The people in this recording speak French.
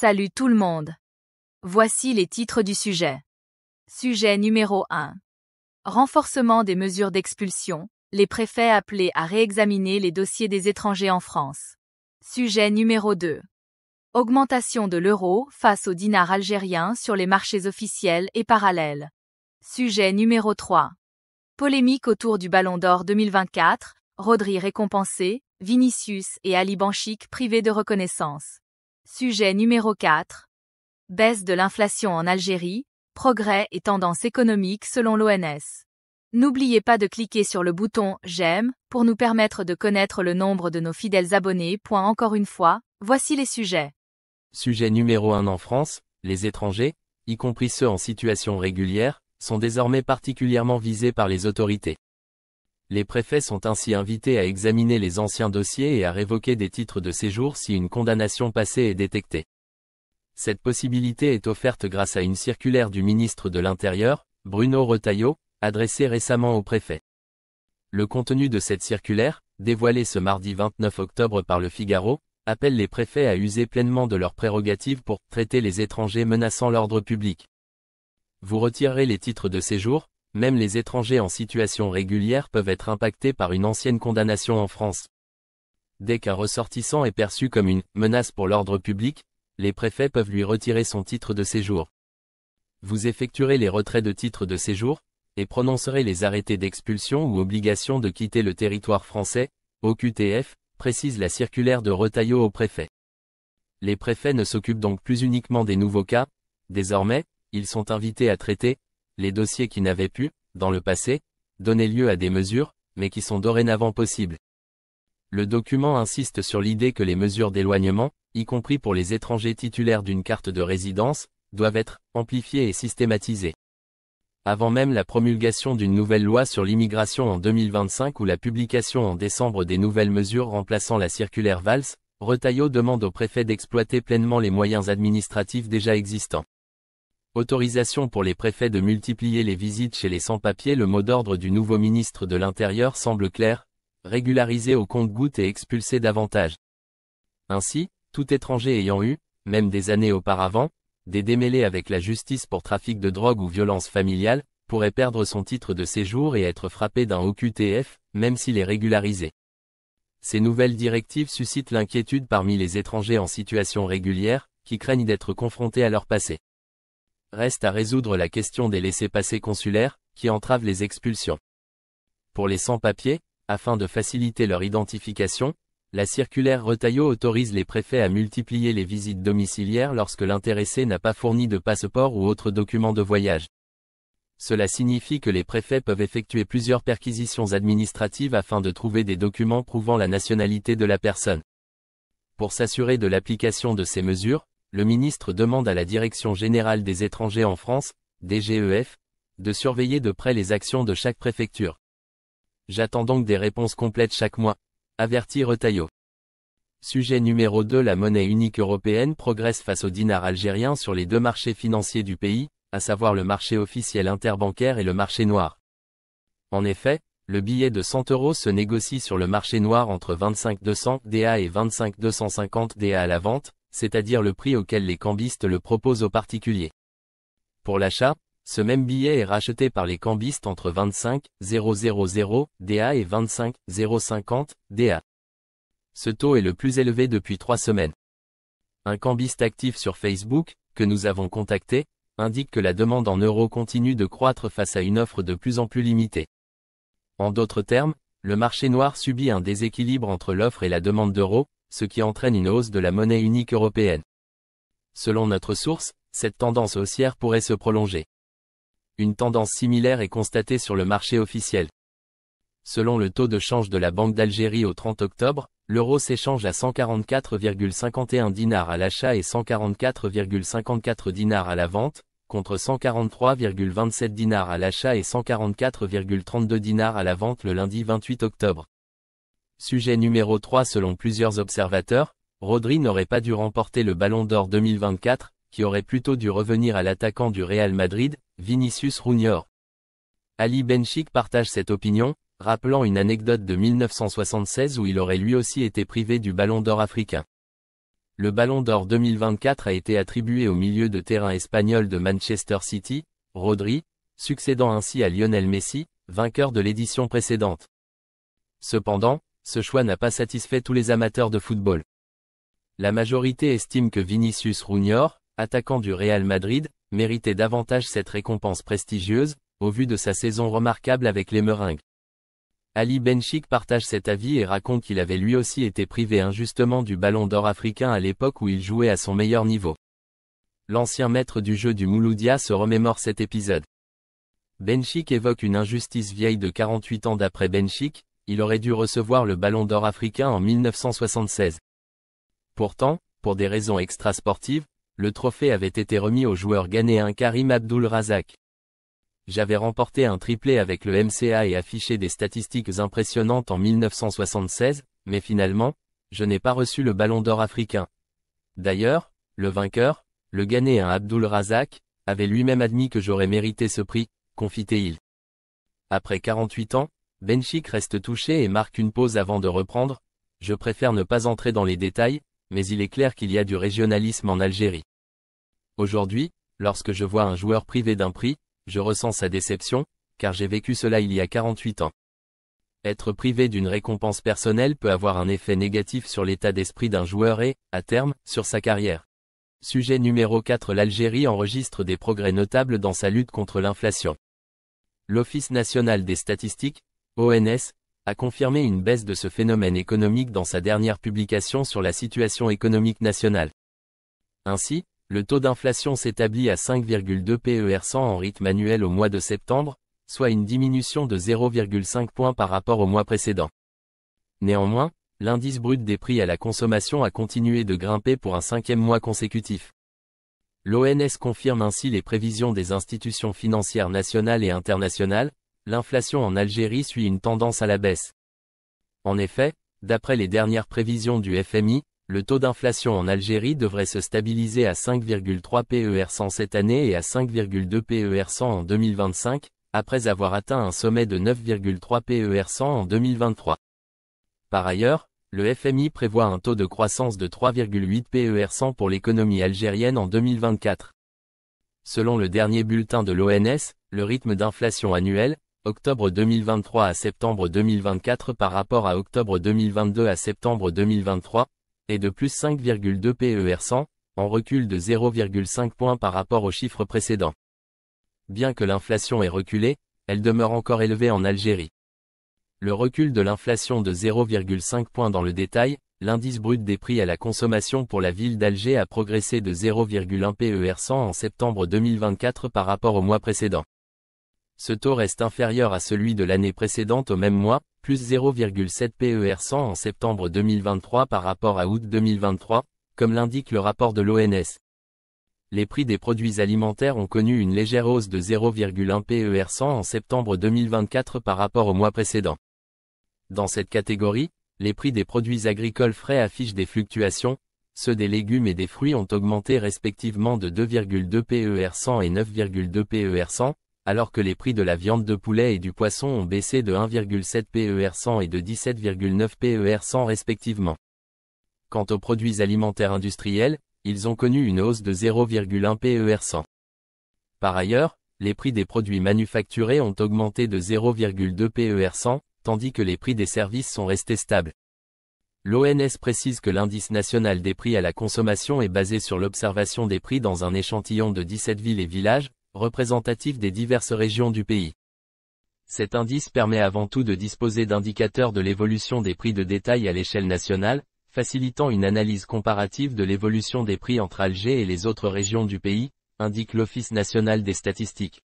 Salut tout le monde. Voici les titres du sujet. Sujet numéro 1. Renforcement des mesures d'expulsion, les préfets appelés à réexaminer les dossiers des étrangers en France. Sujet numéro 2. Augmentation de l'euro face au dinar algérien sur les marchés officiels et parallèles. Sujet numéro 3. Polémique autour du Ballon d'Or 2024, Rodri récompensé, Vinicius et Ali Banchik privés de reconnaissance. Sujet numéro 4. Baisse de l'inflation en Algérie, progrès et tendances économiques selon l'ONS. N'oubliez pas de cliquer sur le bouton J'aime pour nous permettre de connaître le nombre de nos fidèles abonnés. Point encore une fois, voici les sujets. Sujet numéro 1 en France, les étrangers, y compris ceux en situation régulière, sont désormais particulièrement visés par les autorités. Les préfets sont ainsi invités à examiner les anciens dossiers et à révoquer des titres de séjour si une condamnation passée est détectée. Cette possibilité est offerte grâce à une circulaire du ministre de l'Intérieur, Bruno Retailleau, adressée récemment aux préfets. Le contenu de cette circulaire, dévoilée ce mardi 29 octobre par le Figaro, appelle les préfets à user pleinement de leurs prérogatives pour traiter les étrangers menaçant l'ordre public. Vous retirerez les titres de séjour, même les étrangers en situation régulière peuvent être impactés par une ancienne condamnation en France. Dès qu'un ressortissant est perçu comme une menace pour l'ordre public, les préfets peuvent lui retirer son titre de séjour. Vous effectuerez les retraits de titre de séjour, et prononcerez les arrêtés d'expulsion ou obligation de quitter le territoire français, QTF », précise la circulaire de retaillot au préfet. Les préfets ne s'occupent donc plus uniquement des nouveaux cas, désormais, ils sont invités à traiter, les dossiers qui n'avaient pu, dans le passé, donner lieu à des mesures, mais qui sont dorénavant possibles. Le document insiste sur l'idée que les mesures d'éloignement, y compris pour les étrangers titulaires d'une carte de résidence, doivent être amplifiées et systématisées. Avant même la promulgation d'une nouvelle loi sur l'immigration en 2025 ou la publication en décembre des nouvelles mesures remplaçant la circulaire Valls, Retailleau demande au préfet d'exploiter pleinement les moyens administratifs déjà existants. Autorisation pour les préfets de multiplier les visites chez les sans-papiers Le mot d'ordre du nouveau ministre de l'Intérieur semble clair, régulariser au compte goutte et expulser davantage. Ainsi, tout étranger ayant eu, même des années auparavant, des démêlés avec la justice pour trafic de drogue ou violence familiale, pourrait perdre son titre de séjour et être frappé d'un OQTF, même s'il est régularisé. Ces nouvelles directives suscitent l'inquiétude parmi les étrangers en situation régulière, qui craignent d'être confrontés à leur passé. Reste à résoudre la question des laissés-passer consulaires, qui entravent les expulsions. Pour les sans-papiers, afin de faciliter leur identification, la circulaire Retaillot autorise les préfets à multiplier les visites domiciliaires lorsque l'intéressé n'a pas fourni de passeport ou autre document de voyage. Cela signifie que les préfets peuvent effectuer plusieurs perquisitions administratives afin de trouver des documents prouvant la nationalité de la personne. Pour s'assurer de l'application de ces mesures, le ministre demande à la Direction générale des étrangers en France, DGEF, de surveiller de près les actions de chaque préfecture. J'attends donc des réponses complètes chaque mois, avertit Retailleau. Sujet numéro 2 La monnaie unique européenne progresse face au dinar algérien sur les deux marchés financiers du pays, à savoir le marché officiel interbancaire et le marché noir. En effet, le billet de 100 euros se négocie sur le marché noir entre 25 200 DA et 25 250 DA à la vente, c'est-à-dire le prix auquel les cambistes le proposent aux particuliers. Pour l'achat, ce même billet est racheté par les cambistes entre 25 000 DA et 25 050 DA. Ce taux est le plus élevé depuis trois semaines. Un cambiste actif sur Facebook, que nous avons contacté, indique que la demande en euros continue de croître face à une offre de plus en plus limitée. En d'autres termes, le marché noir subit un déséquilibre entre l'offre et la demande d'euros, ce qui entraîne une hausse de la monnaie unique européenne. Selon notre source, cette tendance haussière pourrait se prolonger. Une tendance similaire est constatée sur le marché officiel. Selon le taux de change de la Banque d'Algérie au 30 octobre, l'euro s'échange à 144,51 dinars à l'achat et 144,54 dinars à la vente, contre 143,27 dinars à l'achat et 144,32 dinars à la vente le lundi 28 octobre. Sujet numéro 3 selon plusieurs observateurs, Rodri n'aurait pas dû remporter le Ballon d'Or 2024, qui aurait plutôt dû revenir à l'attaquant du Real Madrid, Vinicius Junior. Ali Benchik partage cette opinion, rappelant une anecdote de 1976 où il aurait lui aussi été privé du Ballon d'Or africain. Le Ballon d'Or 2024 a été attribué au milieu de terrain espagnol de Manchester City, Rodri, succédant ainsi à Lionel Messi, vainqueur de l'édition précédente. Cependant, ce choix n'a pas satisfait tous les amateurs de football. La majorité estime que Vinicius Junior, attaquant du Real Madrid, méritait davantage cette récompense prestigieuse, au vu de sa saison remarquable avec les Meringues. Ali Benchik partage cet avis et raconte qu'il avait lui aussi été privé injustement du ballon d'or africain à l'époque où il jouait à son meilleur niveau. L'ancien maître du jeu du Mouloudia se remémore cet épisode. Benchik évoque une injustice vieille de 48 ans d'après Benchik, il aurait dû recevoir le Ballon d'Or africain en 1976. Pourtant, pour des raisons extrasportives, le trophée avait été remis au joueur ghanéen Karim Abdul Razak. J'avais remporté un triplé avec le MCA et affiché des statistiques impressionnantes en 1976, mais finalement, je n'ai pas reçu le Ballon d'Or africain. D'ailleurs, le vainqueur, le Ghanéen Abdul Razak, avait lui-même admis que j'aurais mérité ce prix, confitait-il. Après 48 ans, Benchik reste touché et marque une pause avant de reprendre, je préfère ne pas entrer dans les détails, mais il est clair qu'il y a du régionalisme en Algérie. Aujourd'hui, lorsque je vois un joueur privé d'un prix, je ressens sa déception, car j'ai vécu cela il y a 48 ans. Être privé d'une récompense personnelle peut avoir un effet négatif sur l'état d'esprit d'un joueur et, à terme, sur sa carrière. Sujet numéro 4 L'Algérie enregistre des progrès notables dans sa lutte contre l'inflation. L'Office national des statistiques, ONS, a confirmé une baisse de ce phénomène économique dans sa dernière publication sur la situation économique nationale. Ainsi, le taux d'inflation s'établit à 5,2 PER 100 en rythme annuel au mois de septembre, soit une diminution de 0,5 points par rapport au mois précédent. Néanmoins, l'indice brut des prix à la consommation a continué de grimper pour un cinquième mois consécutif. L'ONS confirme ainsi les prévisions des institutions financières nationales et internationales, l'inflation en Algérie suit une tendance à la baisse. En effet, d'après les dernières prévisions du FMI, le taux d'inflation en Algérie devrait se stabiliser à 5,3 PER 100 cette année et à 5,2 PER 100 en 2025, après avoir atteint un sommet de 9,3 PER 100 en 2023. Par ailleurs, le FMI prévoit un taux de croissance de 3,8 PER 100 pour l'économie algérienne en 2024. Selon le dernier bulletin de l'ONS, le rythme d'inflation annuel, octobre 2023 à septembre 2024 par rapport à octobre 2022 à septembre 2023, et de plus 5,2 PER 100, en recul de 0,5 points par rapport aux chiffres précédents. Bien que l'inflation ait reculé, elle demeure encore élevée en Algérie. Le recul de l'inflation de 0,5 points dans le détail, l'indice brut des prix à la consommation pour la ville d'Alger a progressé de 0,1 PER 100 en septembre 2024 par rapport au mois précédent ce taux reste inférieur à celui de l'année précédente au même mois, plus 0,7 PER 100 en septembre 2023 par rapport à août 2023, comme l'indique le rapport de l'ONS. Les prix des produits alimentaires ont connu une légère hausse de 0,1 PER 100 en septembre 2024 par rapport au mois précédent. Dans cette catégorie, les prix des produits agricoles frais affichent des fluctuations, ceux des légumes et des fruits ont augmenté respectivement de 2,2 PER 100 et 9,2 PER 100, alors que les prix de la viande de poulet et du poisson ont baissé de 1,7 PER 100 et de 17,9 PER 100 respectivement. Quant aux produits alimentaires industriels, ils ont connu une hausse de 0,1 PER 100. Par ailleurs, les prix des produits manufacturés ont augmenté de 0,2 PER 100, tandis que les prix des services sont restés stables. L'ONS précise que l'indice national des prix à la consommation est basé sur l'observation des prix dans un échantillon de 17 villes et villages, représentatif des diverses régions du pays. Cet indice permet avant tout de disposer d'indicateurs de l'évolution des prix de détail à l'échelle nationale, facilitant une analyse comparative de l'évolution des prix entre Alger et les autres régions du pays, indique l'Office national des statistiques.